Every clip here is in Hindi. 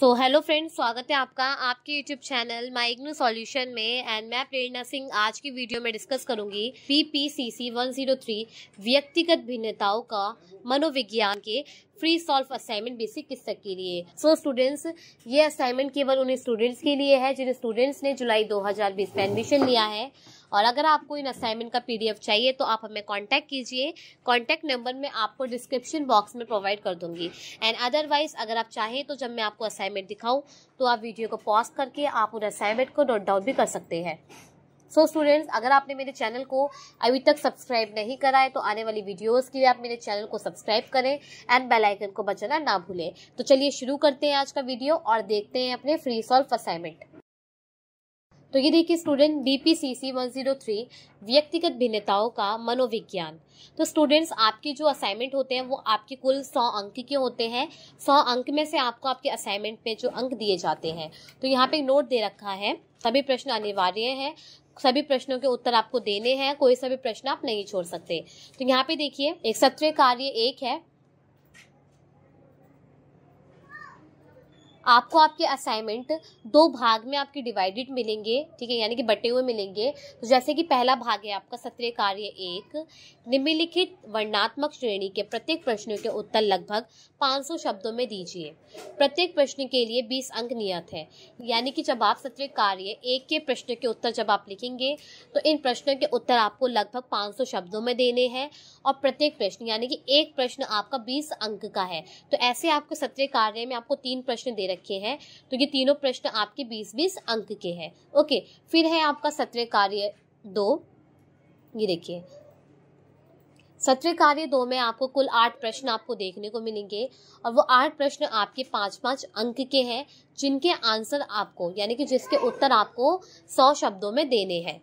सो हेलो फ्रेंड्स स्वागत है आपका आपके YouTube channel my IGNOU solution में एंड मैं प्रेरणा सिंह आज की वीडियो में डिस्कस करूंगी पीपीसीसी 103 व्यक्तिगत भिन्नताओं का मनोविज्ञान के फ्री सॉल्व असाइनमेंट बेसिक किस्तक के लिए सो so, स्टूडेंट्स ये असाइनमेंट केवल उन स्टूडेंट्स के लिए है जिन स्टूडेंट्स ने जुलाई बीस में एडमिशन लिया है और अगर आपको इन असाइनमेंट का पीडीएफ चाहिए तो आप हमें कांटेक्ट कीजिए कांटेक्ट नंबर मैं आपको डिस्क्रिप्शन बॉक्स में प्रोवाइड कर दूंगी एंड अदरवाइज अगर आप चाहें तो जब मैं आपको असाइनमेंट दिखाऊँ तो आप वीडियो को पॉज करके आप उन असाइनमेंट को नोट डाउन भी कर सकते हैं सो so स्टूडेंट्स अगर आपने मेरे चैनल को अभी तक सब्सक्राइब नहीं करा है तो आने वाली वीडियोस के लिए आप मेरे चैनल को सब्सक्राइब करें एंड बेल आइकन को बचाना ना भूलें तो चलिए शुरू करते हैं आज का वीडियो और देखते हैं अपने फ्री सॉल्व असाइनमेंट तो ये देखिए स्टूडेंट बीपीसीसी 103 व्यक्तिगत भिन्नताओं का मनोविज्ञान तो स्टूडेंट्स आपके जो असाइनमेंट होते हैं वो आपके कुल सौ अंक के होते हैं सौ अंक में से आपको आपके असाइनमेंट में जो अंक दिए जाते हैं तो यहाँ पे नोट दे रखा है सभी प्रश्न अनिवार्य हैं सभी प्रश्नों के उत्तर आपको देने हैं कोई सभी प्रश्न आप नहीं छोड़ सकते तो यहाँ पे देखिए एक सत्र कार्य एक है आपको आपके असाइनमेंट दो भाग में आपके डिवाइडेड मिलेंगे ठीक है यानी कि बटे हुए मिलेंगे तो जैसे कि पहला भाग है आपका सत्रीय कार्य एक निम्नलिखित वर्णात्मक श्रेणी के प्रत्येक प्रश्न के उत्तर लगभग 500 शब्दों में दीजिए प्रत्येक प्रश्न के लिए 20 अंक नियत है यानी कि जब आप सत्रीय कार्य एक के प्रश्न के उत्तर जब आप लिखेंगे तो इन प्रश्नों के उत्तर आपको लगभग पाँच शब्दों में देने हैं और प्रत्येक प्रश्न यानी कि एक प्रश्न आपका बीस अंक का है तो ऐसे आपको सत्रीय कार्य में आपको तीन प्रश्न दे रहे रखे हैं तो ये तीनों प्रश्न आपके बीस बीस अंक के हैं ओके फिर है आपका सत्र कार्य दो ये देखिए सत्र कार्य दो में आपको कुल आठ प्रश्न आपको देखने को मिलेंगे और वो आठ प्रश्न आपके पांच पांच अंक के हैं जिनके आंसर आपको यानी कि जिसके उत्तर आपको सौ शब्दों में देने हैं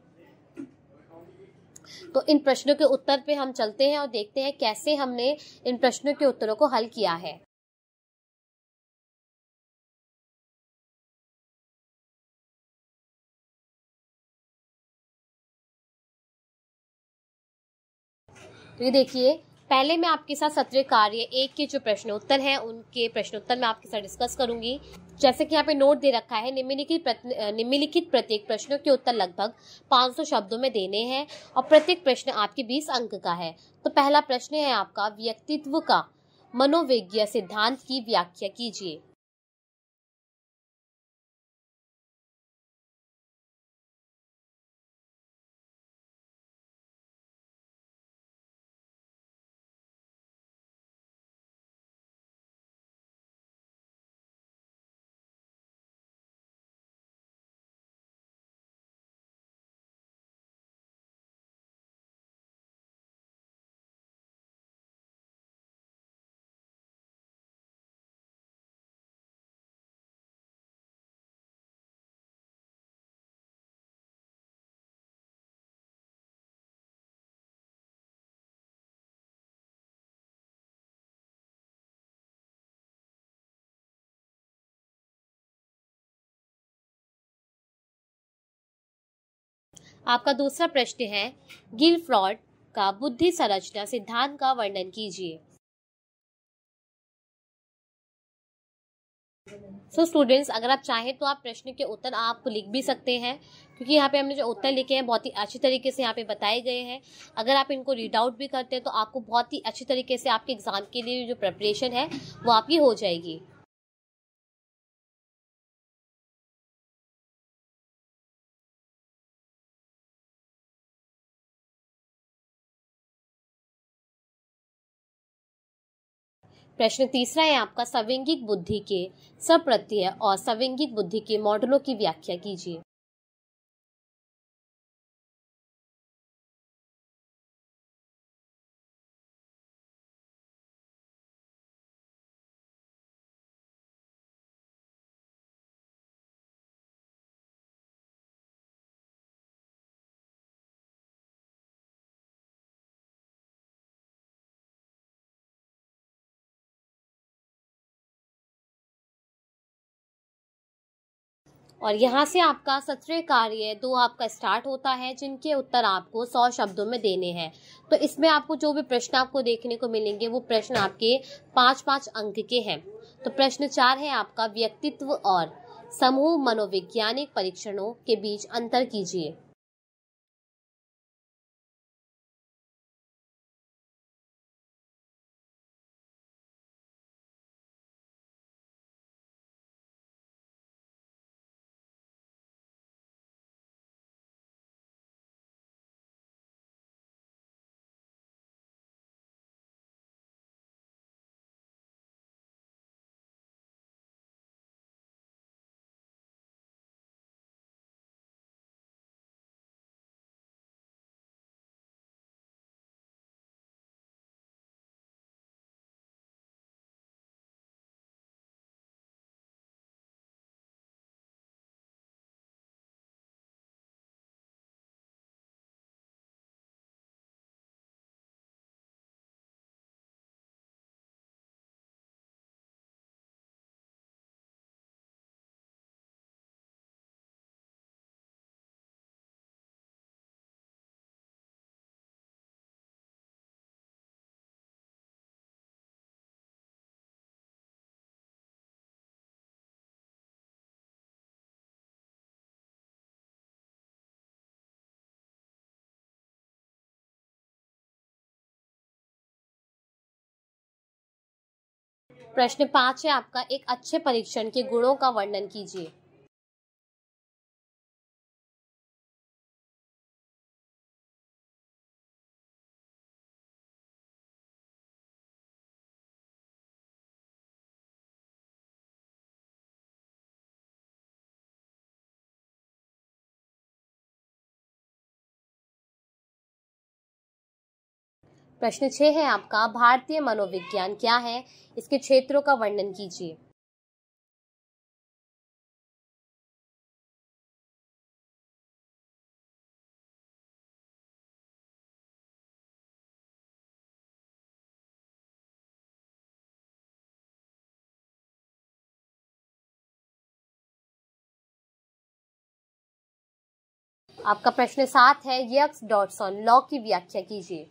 तो इन प्रश्नों के उत्तर पे हम चलते हैं और देखते हैं कैसे हमने इन प्रश्नों के उत्तरों को हल किया है ये देखिए पहले मैं आपके साथ सत्र कार्य एक के जो प्रश्नोत्तर हैं उनके प्रश्नोत्तर मैं आपके साथ डिस्कस करूंगी जैसे कि यहाँ पे नोट दे रखा है निम्नलिखित निम्नलिखित प्रत्येक प्रश्नों के उत्तर लगभग 500 शब्दों में देने हैं और प्रत्येक प्रश्न आपके 20 अंक का है तो पहला प्रश्न है आपका व्यक्तित्व का मनोविज्ञ सिद्धांत की व्याख्या कीजिए आपका दूसरा प्रश्न है गिल फ्रॉड का बुद्धि संरचना सिद्धांत का वर्णन कीजिए सो स्टूडेंट्स अगर आप चाहें तो आप प्रश्न के उत्तर आप लिख भी सकते हैं क्योंकि यहाँ पे हमने जो उत्तर लिखे हैं बहुत ही अच्छी तरीके से यहाँ पे बताए गए हैं अगर आप इनको रीड आउट भी करते हैं तो आपको बहुत ही अच्छी तरीके से आपके एग्ज़ाम के लिए जो प्रेपरेशन है वो आपकी हो जाएगी प्रश्न तीसरा है आपका संवैज्ञिक बुद्धि के सप्रत्यय और संवैज्ञिक बुद्धि के मॉडलों की व्याख्या कीजिए और यहाँ से आपका सत्रह कार्य दो आपका स्टार्ट होता है जिनके उत्तर आपको सौ शब्दों में देने हैं तो इसमें आपको जो भी प्रश्न आपको देखने को मिलेंगे वो प्रश्न आपके पाँच पाँच अंक के हैं तो प्रश्न चार है आपका व्यक्तित्व और समूह मनोवैज्ञानिक परीक्षणों के बीच अंतर कीजिए प्रश्न पाँच है आपका एक अच्छे परीक्षण के गुणों का वर्णन कीजिए प्रश्न छह है आपका भारतीय मनोविज्ञान क्या है इसके क्षेत्रों का वर्णन कीजिए आपका प्रश्न सात है यक्स डॉटसन लॉ की व्याख्या कीजिए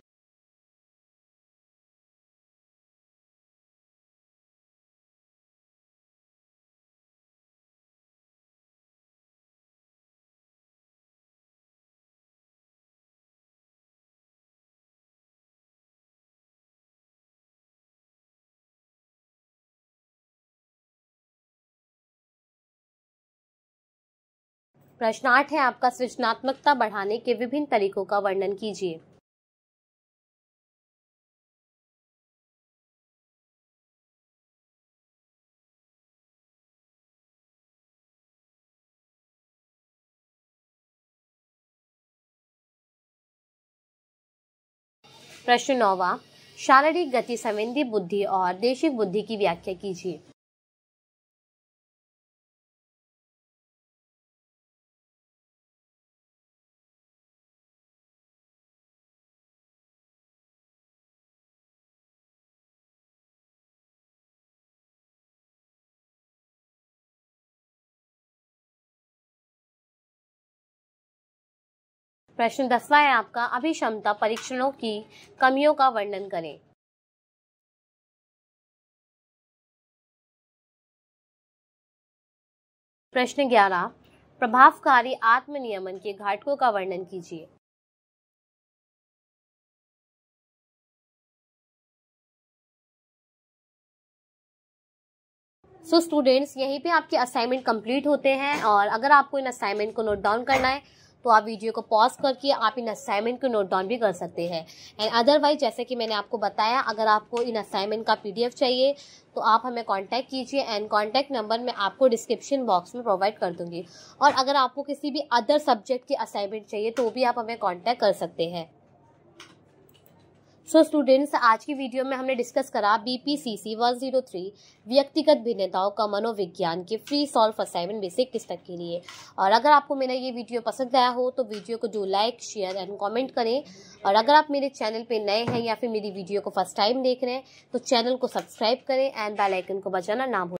प्रश्न आठ है आपका सृजनात्मकता बढ़ाने के विभिन्न तरीकों का वर्णन कीजिए प्रश्न नौवा शारीरिक गति संवेदी बुद्धि और देशिक बुद्धि की व्याख्या कीजिए प्रश्न दसवा है आपका अभिक्षमता परीक्षणों की कमियों का वर्णन करें प्रश्न ग्यारह प्रभावकारी आत्मनियमन के घाटकों का वर्णन कीजिए सो so स्टूडेंट्स यहीं पे आपके असाइनमेंट कंप्लीट होते हैं और अगर आपको इन असाइनमेंट को नोट डाउन करना है तो आप वीडियो को पॉज करके आप इन असाइनमेंट को नोट डाउन भी कर सकते हैं एंड अदरवाइज जैसे कि मैंने आपको बताया अगर आपको इन असाइनमेंट का पीडीएफ चाहिए तो आप हमें कांटेक्ट कीजिए एंड कांटेक्ट नंबर मैं आपको डिस्क्रिप्शन बॉक्स में प्रोवाइड कर दूंगी और अगर आपको किसी भी अदर सब्जेक्ट की असाइनमेंट चाहिए तो भी आप हमें कॉन्टैक्ट कर सकते हैं सो so स्टूडेंट्स आज की वीडियो में हमने डिस्कस करा बीपीसीसी 103 व्यक्तिगत भिन्नताओं का मनोविज्ञान के फ्री सॉल्व असाइनमेंट बेसिक तक के लिए और अगर आपको मेरा ये वीडियो पसंद आया हो तो वीडियो को जो लाइक शेयर एंड कमेंट करें और अगर आप मेरे चैनल पे नए हैं या फिर मेरी वीडियो को फर्स्ट टाइम देख रहे हैं तो चैनल को सब्सक्राइब करें एंड बेलाइकन को बचाना ना भूलें